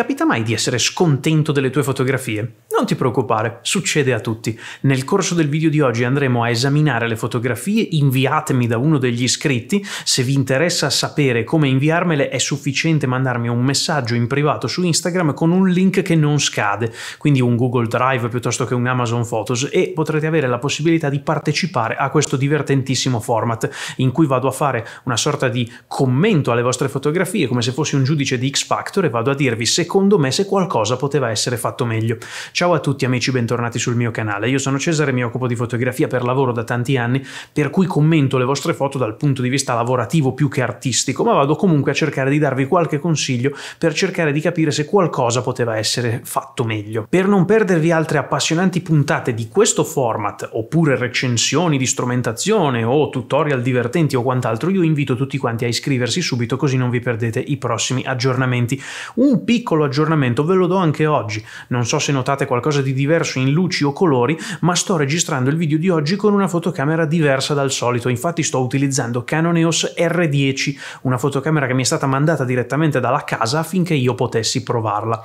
capita mai di essere scontento delle tue fotografie? Non ti preoccupare, succede a tutti. Nel corso del video di oggi andremo a esaminare le fotografie inviatemi da uno degli iscritti. Se vi interessa sapere come inviarmele è sufficiente mandarmi un messaggio in privato su Instagram con un link che non scade, quindi un Google Drive piuttosto che un Amazon Photos e potrete avere la possibilità di partecipare a questo divertentissimo format in cui vado a fare una sorta di commento alle vostre fotografie come se fossi un giudice di X Factor e vado a dirvi secondo me se qualcosa poteva essere fatto meglio. Ciao Ciao a tutti amici, bentornati sul mio canale. Io sono Cesare e mi occupo di fotografia per lavoro da tanti anni, per cui commento le vostre foto dal punto di vista lavorativo più che artistico, ma vado comunque a cercare di darvi qualche consiglio per cercare di capire se qualcosa poteva essere fatto meglio. Per non perdervi altre appassionanti puntate di questo format, oppure recensioni di strumentazione o tutorial divertenti o quant'altro, io invito tutti quanti a iscriversi subito così non vi perdete i prossimi aggiornamenti. Un piccolo aggiornamento ve lo do anche oggi. Non so se notate qualcosa qualcosa di diverso in luci o colori, ma sto registrando il video di oggi con una fotocamera diversa dal solito, infatti sto utilizzando Canon EOS R10, una fotocamera che mi è stata mandata direttamente dalla casa affinché io potessi provarla.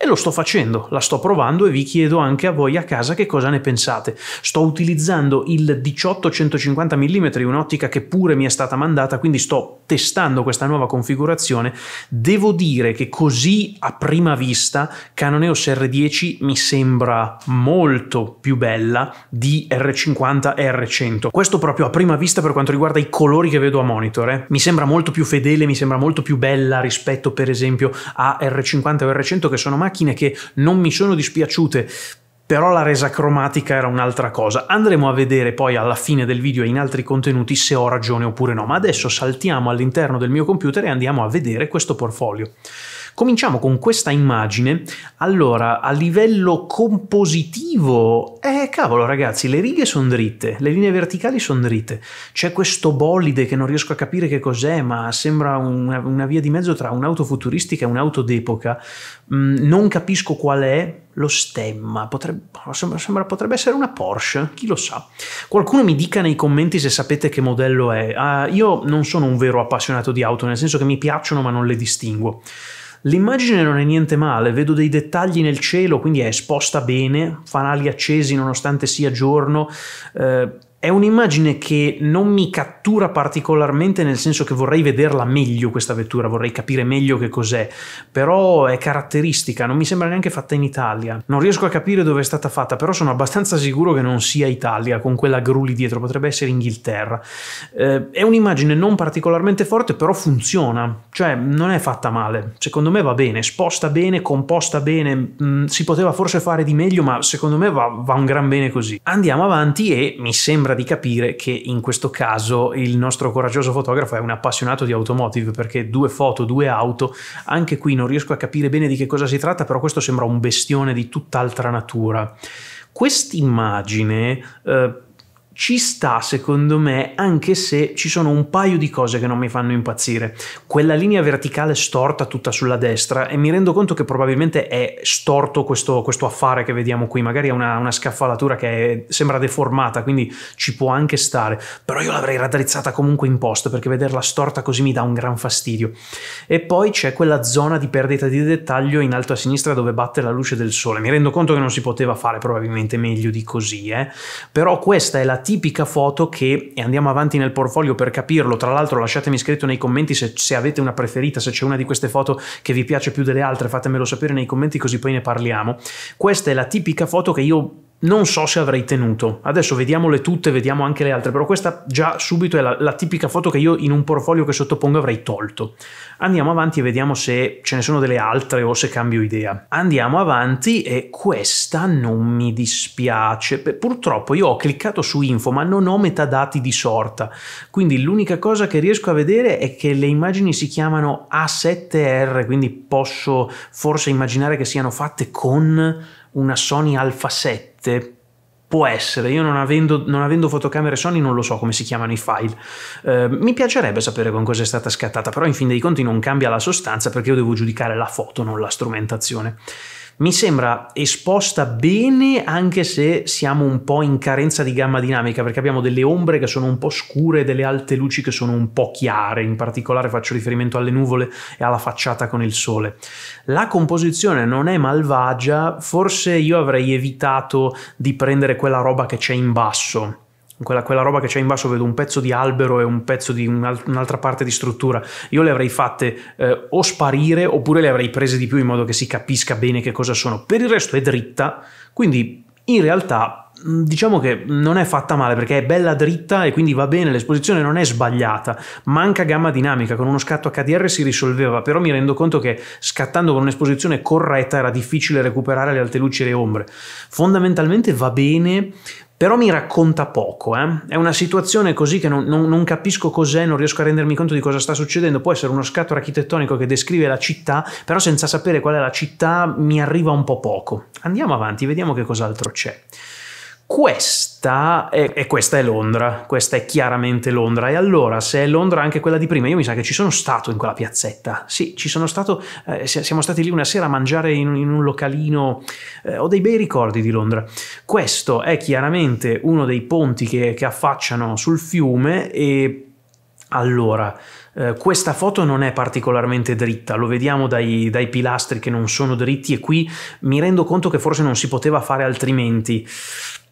E lo sto facendo, la sto provando e vi chiedo anche a voi a casa che cosa ne pensate. Sto utilizzando il 18-150 mm, un'ottica che pure mi è stata mandata, quindi sto testando questa nuova configurazione. Devo dire che così a prima vista Canon EOS R10 mi sembra molto più bella di R50 e R100. Questo proprio a prima vista per quanto riguarda i colori che vedo a monitor. Eh. Mi sembra molto più fedele, mi sembra molto più bella rispetto per esempio a R50 o R100 che sono mai macchine che non mi sono dispiaciute, però la resa cromatica era un'altra cosa. Andremo a vedere poi alla fine del video e in altri contenuti se ho ragione oppure no, ma adesso saltiamo all'interno del mio computer e andiamo a vedere questo portfolio. Cominciamo con questa immagine. Allora, a livello compositivo, eh cavolo ragazzi, le righe sono dritte, le linee verticali sono dritte. C'è questo bolide che non riesco a capire che cos'è, ma sembra una, una via di mezzo tra un'auto futuristica e un'auto d'epoca. Mm, non capisco qual è, lo stemma, potrebbe, boh, sembra, sembra, potrebbe essere una Porsche, chi lo sa. Qualcuno mi dica nei commenti se sapete che modello è. Uh, io non sono un vero appassionato di auto, nel senso che mi piacciono ma non le distingo. L'immagine non è niente male, vedo dei dettagli nel cielo, quindi è esposta bene, fanali accesi nonostante sia giorno, eh, è un'immagine che non mi cattura particolarmente nel senso che vorrei vederla meglio questa vettura, vorrei capire meglio che cos'è, però è caratteristica, non mi sembra neanche fatta in Italia. Non riesco a capire dove è stata fatta, però sono abbastanza sicuro che non sia Italia con quella gru lì dietro, potrebbe essere Inghilterra. Eh, è un'immagine non particolarmente forte, però funziona, cioè non è fatta male. Secondo me va bene, sposta bene, composta bene, mh, mm, si poteva forse fare di meglio, ma secondo me va, va un gran bene così. Andiamo avanti e mi sembra sembra di capire che in questo caso il nostro coraggioso fotografo è un appassionato di automotive perché due foto, due auto, anche qui non riesco a capire bene di che cosa si tratta, però questo sembra un bestione di tutt'altra natura. Quest'immagine eh, ci sta secondo me anche se ci sono un paio di cose che non mi fanno impazzire. Quella linea verticale storta tutta sulla destra e mi rendo conto che probabilmente è storto questo, questo affare che vediamo qui, magari è una, una scaffalatura che è, sembra deformata quindi ci può anche stare, però io l'avrei raddrizzata comunque in post perché vederla storta così mi dà un gran fastidio. E poi c'è quella zona di perdita di dettaglio in alto a sinistra dove batte la luce del sole, mi rendo conto che non si poteva fare probabilmente meglio di così, eh? però questa è la tipica foto che, e andiamo avanti nel portfolio per capirlo, tra l'altro lasciatemi scritto nei commenti se, se avete una preferita, se c'è una di queste foto che vi piace più delle altre, fatemelo sapere nei commenti così poi ne parliamo. Questa è la tipica foto che io non so se avrei tenuto. Adesso vediamole tutte, vediamo anche le altre, però questa già subito è la, la, tipica foto che io in un portfolio che sottopongo avrei tolto. Andiamo avanti e vediamo se ce ne sono delle altre o se cambio idea. Andiamo avanti e questa non mi dispiace. Purtroppo io ho cliccato su info ma non ho metadati di sorta, quindi l'unica cosa che riesco a vedere è che le immagini si chiamano A7R, quindi posso forse immaginare che siano fatte con una Sony Alpha 7 Può essere, io non avendo, non avendo, fotocamere Sony non lo so come si chiamano i file. Eh, mi piacerebbe sapere con cosa è stata scattata, però in fin dei conti non cambia la sostanza perché io devo giudicare la foto, non la strumentazione mi sembra esposta bene anche se siamo un po' in carenza di gamma dinamica perché abbiamo delle ombre che sono un po' scure e delle alte luci che sono un po' chiare, in particolare faccio riferimento alle nuvole e alla facciata con il sole. La composizione non è malvagia, forse io avrei evitato di prendere quella roba che c'è in basso quella, quella, roba che c'è in basso vedo un pezzo di albero e un pezzo di un'altra parte di struttura, io le avrei fatte eh, o sparire oppure le avrei prese di più in modo che si capisca bene che cosa sono. Per il resto è dritta, quindi in realtà diciamo che non è fatta male perché è bella dritta e quindi va bene, l'esposizione non è sbagliata, manca gamma dinamica, con uno scatto HDR si risolveva, però mi rendo conto che scattando con un'esposizione corretta era difficile recuperare le alte luci e le ombre. Fondamentalmente va bene, però mi racconta poco. Eh? È una situazione così che non, non, non, capisco cos'è, non riesco a rendermi conto di cosa sta succedendo. Può essere uno scatto architettonico che descrive la città, però senza sapere qual è la città mi arriva un po' poco. Andiamo avanti, vediamo che cos'altro c'è. Questa è, e questa è Londra, questa è chiaramente Londra. E allora, se è Londra anche quella di prima, io mi sa che ci sono stato in quella piazzetta. Sì, ci sono stato, eh, siamo stati lì una sera a mangiare in, in un localino. Eh, ho dei bei ricordi di Londra. Questo è chiaramente uno dei ponti che, che affacciano sul fiume e allora, eh, questa foto non è particolarmente dritta, lo vediamo dai, dai, pilastri che non sono dritti e qui mi rendo conto che forse non si poteva fare altrimenti.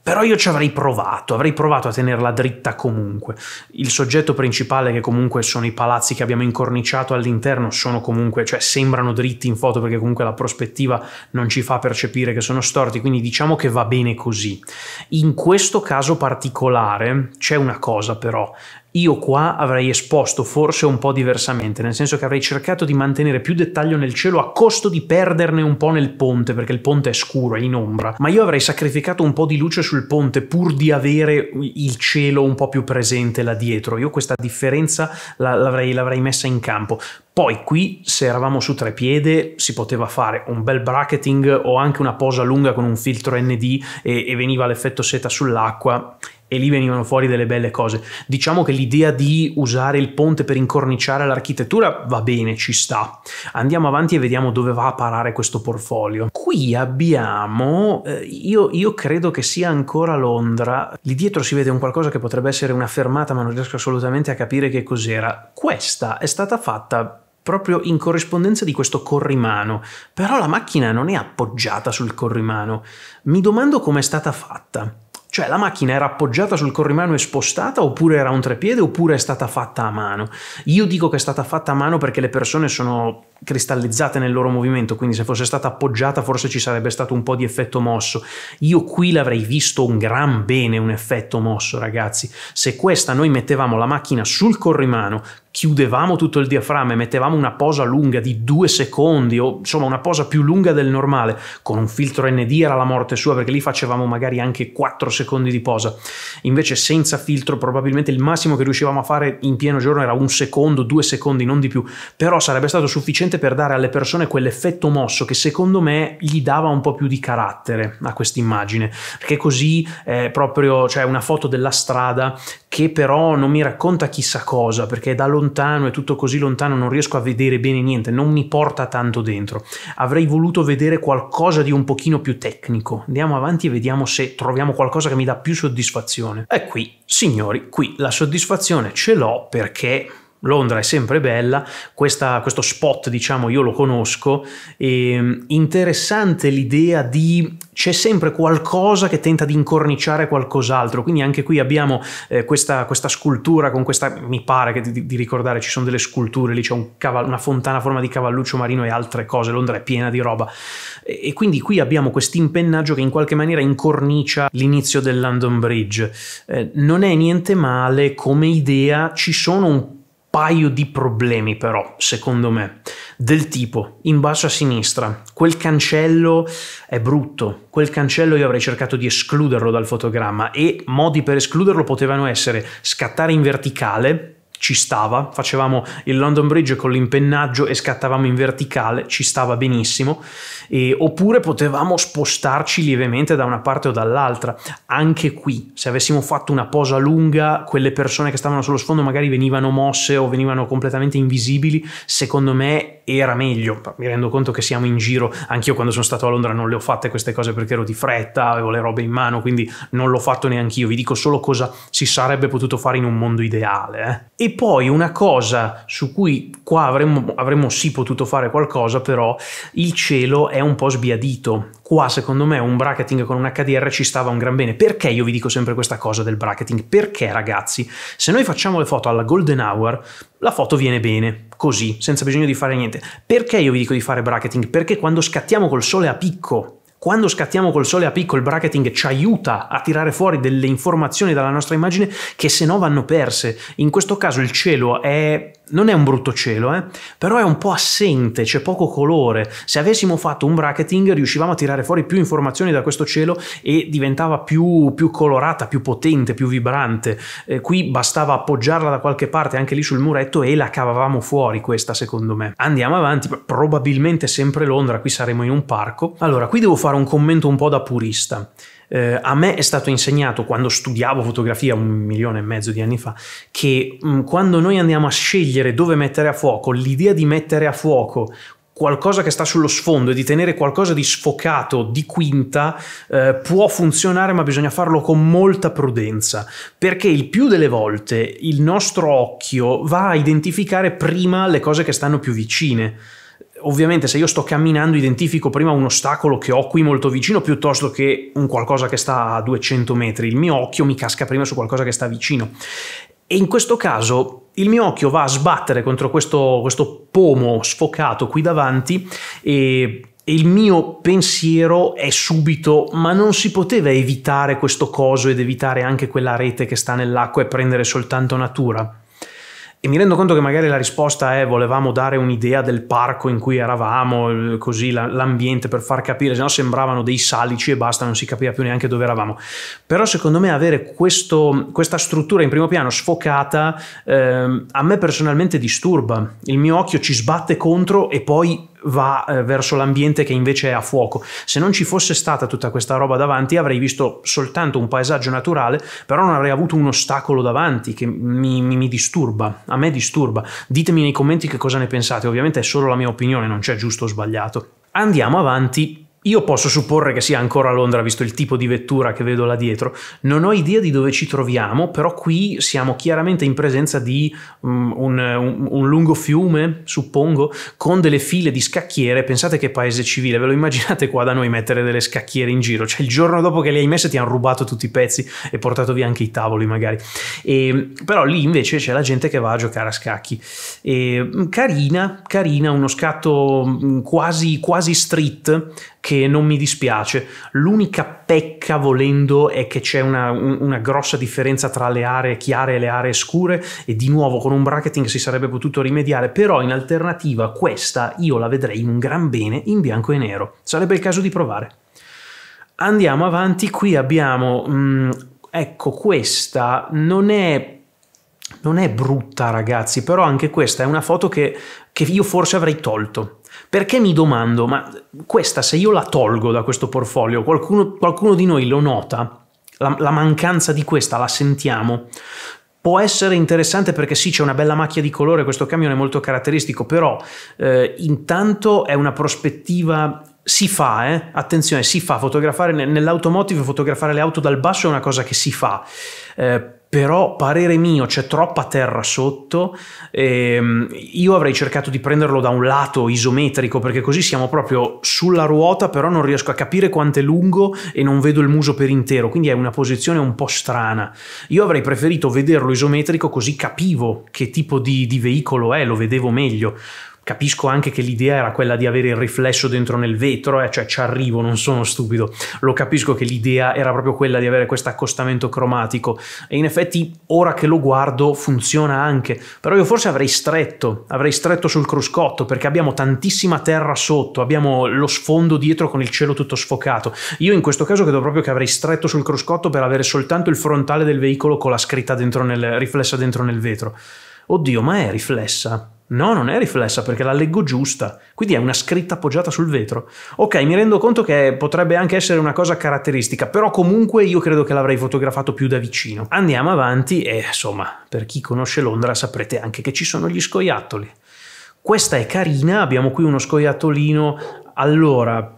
Però io ci avrei provato, avrei provato a tenerla dritta comunque. Il soggetto principale, che comunque sono i palazzi che abbiamo incorniciato all'interno, sono comunque, cioè sembrano dritti in foto perché comunque la prospettiva non ci fa percepire che sono storti, quindi diciamo che va bene così. In questo caso particolare c'è una cosa però, io qua avrei esposto forse un po' diversamente, nel senso che avrei cercato di mantenere più dettaglio nel cielo a costo di perderne un po' nel ponte, perché il ponte è scuro, è in ombra, ma io avrei sacrificato un po' di luce sul ponte pur di avere il cielo un po' più presente là dietro. Io questa differenza l'avrei, l'avrei messa in campo. Poi qui, se eravamo su tre piede, si poteva fare un bel bracketing o anche una posa lunga con un filtro ND e, e veniva l'effetto seta sull'acqua e lì venivano fuori delle belle cose. Diciamo che l'idea di usare il ponte per incorniciare l'architettura va bene, ci sta. Andiamo avanti e vediamo dove va a parare questo portfolio. Qui abbiamo, eh, io, io, credo che sia ancora Londra, lì dietro si vede un qualcosa che potrebbe essere una fermata ma non riesco assolutamente a capire che cos'era. Questa è stata fatta proprio in corrispondenza di questo corrimano, però la macchina non è appoggiata sul corrimano. Mi domando com'è stata fatta. Cioè la macchina era appoggiata sul corrimano e spostata oppure era un trepiede oppure è stata fatta a mano. Io dico che è stata fatta a mano perché le persone sono cristallizzate nel loro movimento, quindi se fosse stata appoggiata forse ci sarebbe stato un po' di effetto mosso. Io qui l'avrei visto un gran bene un effetto mosso, ragazzi. Se questa noi mettevamo la macchina sul corrimano, chiudevamo tutto il diaframma e mettevamo una posa lunga di due secondi o insomma una posa più lunga del normale, con un filtro ND era la morte sua perché lì facevamo magari anche 4 secondi di posa. Invece senza filtro probabilmente il massimo che riuscivamo a fare in pieno giorno era un secondo, due secondi, non di più, però sarebbe stato sufficiente sufficiente per dare alle persone quell'effetto mosso che secondo me gli dava un po' più di carattere a questa immagine, perché così è eh, proprio cioè una foto della strada che però non mi racconta chissà cosa, perché da lontano è tutto così lontano, non riesco a vedere bene niente, non mi porta tanto dentro. Avrei voluto vedere qualcosa di un pochino più tecnico. Andiamo avanti e vediamo se troviamo qualcosa che mi dà più soddisfazione. E qui, signori, qui la soddisfazione ce l'ho perché Londra è sempre bella, Questa, questo spot diciamo io lo conosco, e ehm, interessante l'idea di c'è sempre qualcosa che tenta di incorniciare qualcos'altro, quindi anche qui abbiamo eh, questa, questa, scultura con questa, mi pare che di, di ricordare ci sono delle sculture, lì c'è un cavallo, una fontana a forma di cavalluccio marino e altre cose, Londra è piena di roba e, e quindi qui abbiamo questo impennaggio che in qualche maniera incornicia l'inizio del London Bridge, eh, non è niente male come idea, ci sono un paio di problemi però, secondo me, del tipo, in basso a sinistra, quel cancello è brutto, quel cancello io avrei cercato di escluderlo dal fotogramma e modi per escluderlo potevano essere scattare in verticale, ci stava, facevamo il London Bridge con l'impennaggio e scattavamo in verticale, ci stava benissimo. E, oppure potevamo spostarci lievemente da una parte o dall'altra. Anche qui, se avessimo fatto una posa lunga, quelle persone che stavano sullo sfondo magari venivano mosse o venivano completamente invisibili. Secondo me era meglio. Mi rendo conto che siamo in giro, anch'io quando sono stato a Londra non le ho fatte queste cose perché ero di fretta, avevo le robe in mano, quindi non l'ho fatto neanch'io. Vi dico solo cosa si sarebbe potuto fare in un mondo ideale. Eh. E poi una cosa su cui qua avremmo, avremmo sì potuto fare qualcosa, però il cielo è è un po' sbiadito. Qua secondo me un bracketing con un HDR ci stava un gran bene. Perché io vi dico sempre questa cosa del bracketing? Perché ragazzi, se noi facciamo le foto alla golden hour, la foto viene bene, così, senza bisogno di fare niente. Perché io vi dico di fare bracketing? Perché quando scattiamo col sole a picco quando scattiamo col sole a picco il bracketing ci aiuta a tirare fuori delle informazioni dalla nostra immagine che se no vanno perse. In questo caso il cielo è non è un brutto cielo, eh? però è un po' assente, c'è poco colore. Se avessimo fatto un bracketing riuscivamo a tirare fuori più informazioni da questo cielo e diventava più, più colorata, più potente, più vibrante. Eh, qui bastava appoggiarla da qualche parte, anche lì sul muretto, e la cavavamo fuori questa secondo me. Andiamo avanti, probabilmente sempre Londra, qui saremo in un parco. Allora, qui devo fare un commento un po' da purista. Eh, a me è stato insegnato quando studiavo fotografia un milione e mezzo di anni fa che mh, mm, quando noi andiamo a scegliere dove mettere a fuoco, l'idea di mettere a fuoco qualcosa che sta sullo sfondo e di tenere qualcosa di sfocato, di quinta, eh, può funzionare, ma bisogna farlo con molta prudenza, perché il più delle volte il nostro occhio va a identificare prima le cose che stanno più vicine ovviamente se io sto camminando identifico prima un ostacolo che ho qui molto vicino piuttosto che un qualcosa che sta a 200 metri, il mio occhio mi casca prima su qualcosa che sta vicino. E in questo caso il mio occhio va a sbattere contro questo, questo pomo sfocato qui davanti e e il mio pensiero è subito ma non si poteva evitare questo coso ed evitare anche quella rete che sta nell'acqua e prendere soltanto natura? E mi rendo conto che magari la risposta è volevamo dare un'idea del parco in cui eravamo, così l'ambiente per far capire, se no sembravano dei salici e basta, non si capiva più neanche dove eravamo. Però secondo me avere questo, questa struttura in primo piano sfocata eh, a me personalmente disturba. Il mio occhio ci sbatte contro e poi va eh, verso l'ambiente che invece è a fuoco. Se non ci fosse stata tutta questa roba davanti avrei visto soltanto un paesaggio naturale, però non avrei avuto un ostacolo davanti che mi, mi, mi disturba, a me disturba. Ditemi nei commenti che cosa ne pensate, ovviamente è solo la mia opinione, non c'è giusto o sbagliato. Andiamo avanti io posso supporre che sia ancora a Londra, visto il tipo di vettura che vedo là dietro. Non ho idea di dove ci troviamo, però qui siamo chiaramente in presenza di um, un, un, lungo fiume, suppongo, con delle file di scacchiere. Pensate che paese civile, ve lo immaginate qua da noi mettere delle scacchiere in giro? Cioè il giorno dopo che le hai messe ti hanno rubato tutti i pezzi e portato via anche i tavoli magari. E, però lì invece c'è la gente che va a giocare a scacchi. E, mm, carina, carina, uno scatto mm, quasi, quasi street che non mi dispiace. L'unica pecca, volendo, è che c'è una, una, grossa differenza tra le aree chiare e le aree scure e di nuovo con un bracketing si sarebbe potuto rimediare, però in alternativa questa io la vedrei in un gran bene in bianco e nero. Sarebbe il caso di provare. Andiamo avanti, qui abbiamo... Mh, mm, ecco, questa non è non è brutta ragazzi, però anche questa è una foto che, che, io forse avrei tolto. Perché mi domando, ma questa se io la tolgo da questo portfolio, qualcuno, qualcuno di noi lo nota? La, la mancanza di questa la sentiamo? può essere interessante perché sì, c'è una bella macchia di colore, questo camion è molto caratteristico, però eh, intanto è una prospettiva si fa, eh? attenzione, si fa, fotografare nell'automotive, fotografare le auto dal basso è una cosa che si fa. Eh, però parere mio c'è troppa terra sotto, ehm, io avrei cercato di prenderlo da un lato isometrico perché così siamo proprio sulla ruota, però non riesco a capire quanto è lungo e non vedo il muso per intero, quindi è una posizione un po' strana. Io avrei preferito vederlo isometrico così capivo che tipo di, di veicolo è, lo vedevo meglio capisco anche che l'idea era quella di avere il riflesso dentro nel vetro, eh, cioè ci arrivo, non sono stupido, lo capisco che l'idea era proprio quella di avere questo accostamento cromatico e in effetti ora che lo guardo funziona anche, però io forse avrei stretto, avrei stretto sul cruscotto perché abbiamo tantissima terra sotto, abbiamo lo sfondo dietro con il cielo tutto sfocato, io in questo caso credo proprio che avrei stretto sul cruscotto per avere soltanto il frontale del veicolo con la scritta dentro nel, riflessa dentro nel vetro. Oddio, ma è riflessa? No, non è riflessa perché la leggo giusta, quindi è una scritta appoggiata sul vetro. Ok, mi rendo conto che potrebbe anche essere una cosa caratteristica, però comunque io credo che l'avrei fotografato più da vicino. Andiamo avanti e insomma, per chi conosce Londra saprete anche che ci sono gli scoiattoli. Questa è carina, abbiamo qui uno scoiattolino allora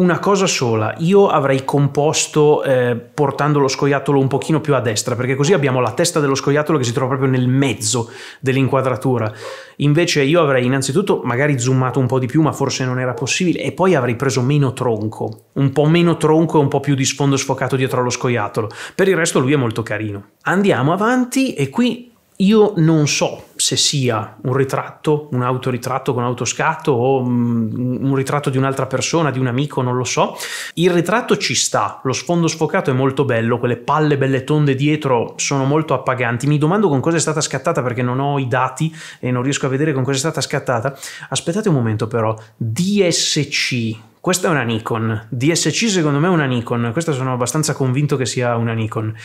una cosa sola, io avrei composto eh, portando lo scoiattolo un pochino più a destra, perché così abbiamo la testa dello scoiattolo che si trova proprio nel mezzo dell'inquadratura. Invece io avrei innanzitutto magari zoomato un po' di più, ma forse non era possibile, e poi avrei preso meno tronco, un po' meno tronco e un po' più di sfondo sfocato dietro allo scoiattolo. Per il resto lui è molto carino. Andiamo avanti e qui io non so se sia un ritratto, un autoritratto con autoscatto o mm, un ritratto di un'altra persona, di un amico, non lo so. Il ritratto ci sta, lo sfondo sfocato è molto bello, quelle palle belle tonde dietro sono molto appaganti. Mi domando con cosa è stata scattata perché non ho i dati e non riesco a vedere con cosa è stata scattata. Aspettate un momento però, DSC questa è una Nikon, DSC secondo me è una Nikon, questa sono abbastanza convinto che sia una Nikon.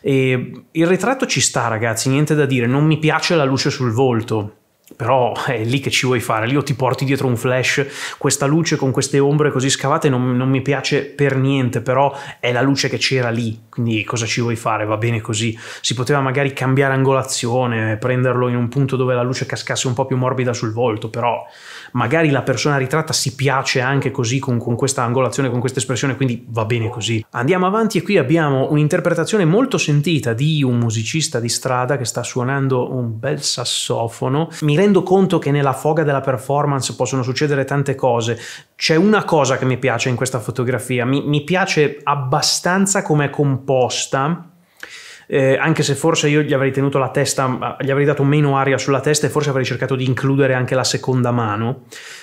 E il ritratto ci sta ragazzi, niente da dire, non mi piace la luce sul volto, però è lì che ci vuoi fare, lì o ti porti dietro un flash, questa luce con queste ombre così scavate non, non mi piace per niente, però è la luce che c'era lì, quindi cosa ci vuoi fare, va bene così, si poteva magari cambiare angolazione, prenderlo in un punto dove la luce cascasse un po' più morbida sul volto, però magari la persona ritratta si piace anche così con, con questa angolazione, con questa espressione, quindi va bene così. Andiamo avanti e qui abbiamo un'interpretazione molto sentita di un musicista di strada che sta suonando un bel sassofono, mi rendo conto che nella foga della performance possono succedere tante cose, c'è una cosa che mi piace in questa fotografia, mi, mi piace abbastanza come è composta. Eh, anche se forse io gli avrei tenuto la testa, gli avrei dato meno aria sulla testa e forse avrei cercato di includere anche la seconda mano,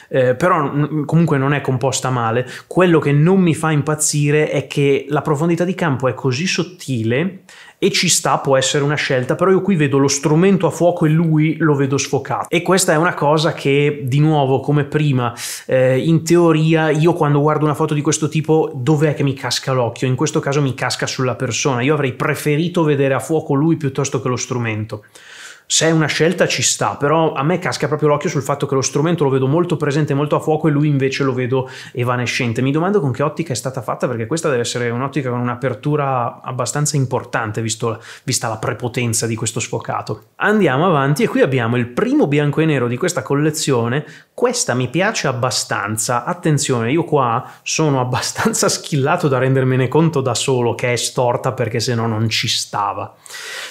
eh, però n- comunque non è composta male. Quello che non mi fa impazzire è che la profondità di campo è così sottile e ci sta, può essere una scelta, però io qui vedo lo strumento a fuoco e lui lo vedo sfocato e questa è una cosa che di nuovo come prima eh, in teoria io quando guardo una foto di questo tipo dov'è che mi casca l'occhio? In questo caso mi casca sulla persona, io avrei preferito vedere a fuoco lui piuttosto che lo strumento se è una scelta ci sta, però a me casca proprio l'occhio sul fatto che lo strumento lo vedo molto presente, molto a fuoco e lui invece lo vedo evanescente. Mi domando con che ottica è stata fatta perché questa deve essere un'ottica con un'apertura abbastanza importante visto, vista la prepotenza di questo sfocato. Andiamo avanti e qui abbiamo il primo bianco e nero di questa collezione. Questa mi piace abbastanza. Attenzione, io qua sono abbastanza schillato da rendermene conto da solo che è storta perché se no non ci stava.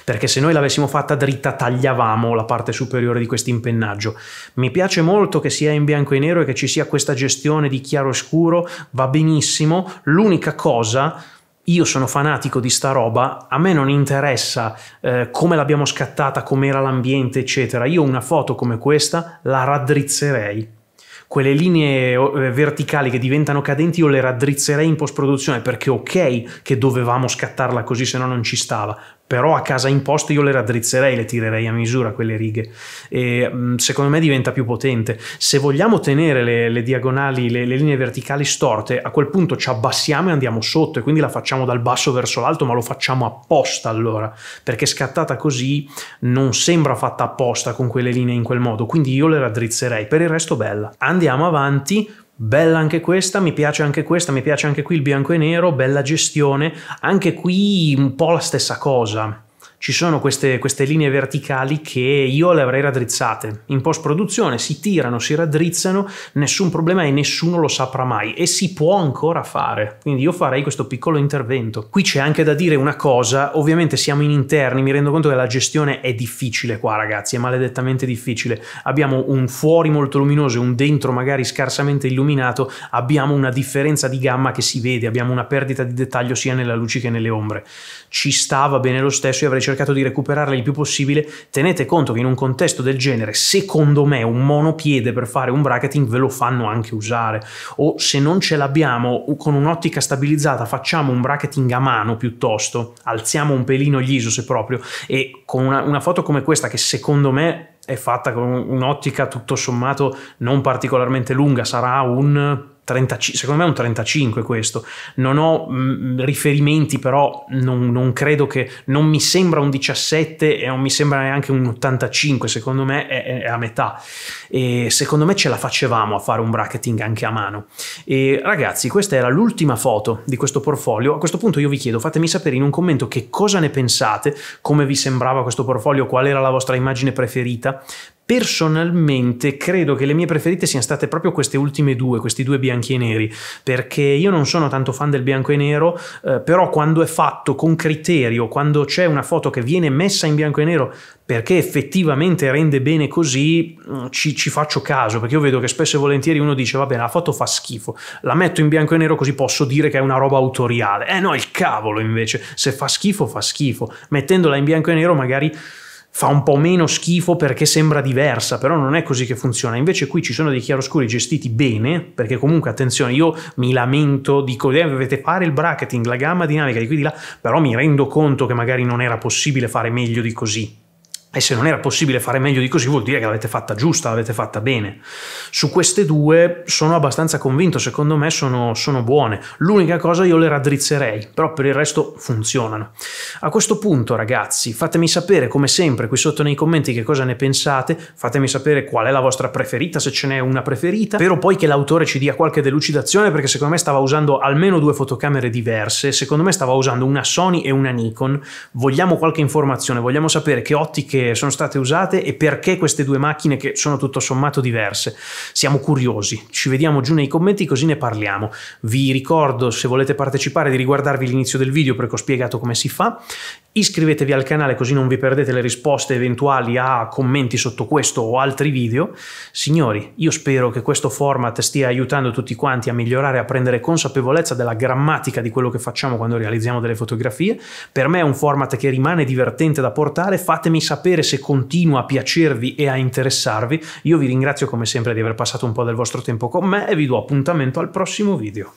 Perché se noi l'avessimo fatta dritta tagliata tagliavamo la parte superiore di questo impennaggio. Mi piace molto che sia in bianco e nero e che ci sia questa gestione di chiaro e scuro, va benissimo. L'unica cosa io sono fanatico di sta roba, a me non interessa eh, come l'abbiamo scattata, com'era l'ambiente, eccetera. Io una foto come questa la raddrizzerei. Quelle linee eh, verticali che diventano cadenti io le raddrizzerei in post-produzione perché ok che dovevamo scattarla così se no non ci stava, però a casa imposta io le raddrizzerei, le tirerei a misura quelle righe e mm, secondo me diventa più potente. Se vogliamo tenere le, le diagonali, le, le, linee verticali storte, a quel punto ci abbassiamo e andiamo sotto e quindi la facciamo dal basso verso l'alto, ma lo facciamo apposta allora, perché scattata così non sembra fatta apposta con quelle linee in quel modo, quindi io le raddrizzerei, per il resto bella. Andiamo avanti, Bella anche questa, mi piace anche questa, mi piace anche qui il bianco e nero, bella gestione, anche qui un po' la stessa cosa ci sono queste, queste, linee verticali che io le avrei raddrizzate. In post produzione si tirano, si raddrizzano, nessun problema e nessuno lo saprà mai e si può ancora fare. Quindi io farei questo piccolo intervento. Qui c'è anche da dire una cosa, ovviamente siamo in interni, mi rendo conto che la gestione è difficile qua ragazzi, è maledettamente difficile. Abbiamo un fuori molto luminoso e un dentro magari scarsamente illuminato, abbiamo una differenza di gamma che si vede, abbiamo una perdita di dettaglio sia nella luce che nelle ombre. Ci stava bene lo stesso e avrei cercato cercato di recuperarle il più possibile, tenete conto che in un contesto del genere, secondo me, un monopiede per fare un bracketing ve lo fanno anche usare. O se non ce l'abbiamo con un'ottica stabilizzata, facciamo un bracketing a mano piuttosto, alziamo un pelino gli ISO se proprio, e con una, una foto come questa che secondo me è fatta con un'ottica tutto sommato non particolarmente lunga, sarà un 35, secondo me è un 35 questo, non ho mh, mm, mm, riferimenti però non, non, credo che, non mi sembra un 17 e non mi sembra neanche un 85, secondo me è, è a metà e secondo me ce la facevamo a fare un bracketing anche a mano. E ragazzi questa era l'ultima foto di questo portfolio, a questo punto io vi chiedo fatemi sapere in un commento che cosa ne pensate, come vi sembrava questo portfolio, qual era la vostra immagine preferita, Personalmente credo che le mie preferite siano state proprio queste ultime due, questi due bianchi e neri, perché io non sono tanto fan del bianco e nero, eh, però quando è fatto con criterio, quando c'è una foto che viene messa in bianco e nero perché effettivamente rende bene così, mm, ci, ci faccio caso, perché io vedo che spesso e volentieri uno dice vabbè, la foto fa schifo, la metto in bianco e nero così posso dire che è una roba autoriale. Eh no, il cavolo invece, se fa schifo fa schifo, mettendola in bianco e nero magari fa un po' meno schifo perché sembra diversa, però non è così che funziona. Invece qui ci sono dei chiaroscuri gestiti bene, perché comunque, attenzione, io mi lamento, dico, eh, dovete fare il bracketing, la gamma dinamica di qui di là, però mi rendo conto che magari non era possibile fare meglio di così e se non era possibile fare meglio di così vuol dire che l'avete fatta giusta, l'avete fatta bene. Su queste due sono abbastanza convinto, secondo me sono, sono buone. L'unica cosa io le raddrizzerei, però per il resto funzionano. A questo punto ragazzi fatemi sapere come sempre qui sotto nei commenti che cosa ne pensate, fatemi sapere qual è la vostra preferita, se ce n'è una preferita. Spero poi che l'autore ci dia qualche delucidazione perché secondo me stava usando almeno due fotocamere diverse, secondo me stava usando una Sony e una Nikon. Vogliamo qualche informazione, vogliamo sapere che ottiche sono state usate e perché queste due macchine che sono tutto sommato diverse. Siamo curiosi, ci vediamo giù nei commenti così ne parliamo. Vi ricordo se volete partecipare di riguardarvi l'inizio del video perché ho spiegato come si fa iscrivetevi al canale così non vi perdete le risposte eventuali a commenti sotto questo o altri video. Signori, io spero che questo format stia aiutando tutti quanti a migliorare, a prendere consapevolezza della grammatica di quello che facciamo quando realizziamo delle fotografie. Per me è un format che rimane divertente da portare, fatemi sapere se continua a piacervi e a interessarvi. Io vi ringrazio come sempre di aver passato un po' del vostro tempo con me e vi do appuntamento al prossimo video.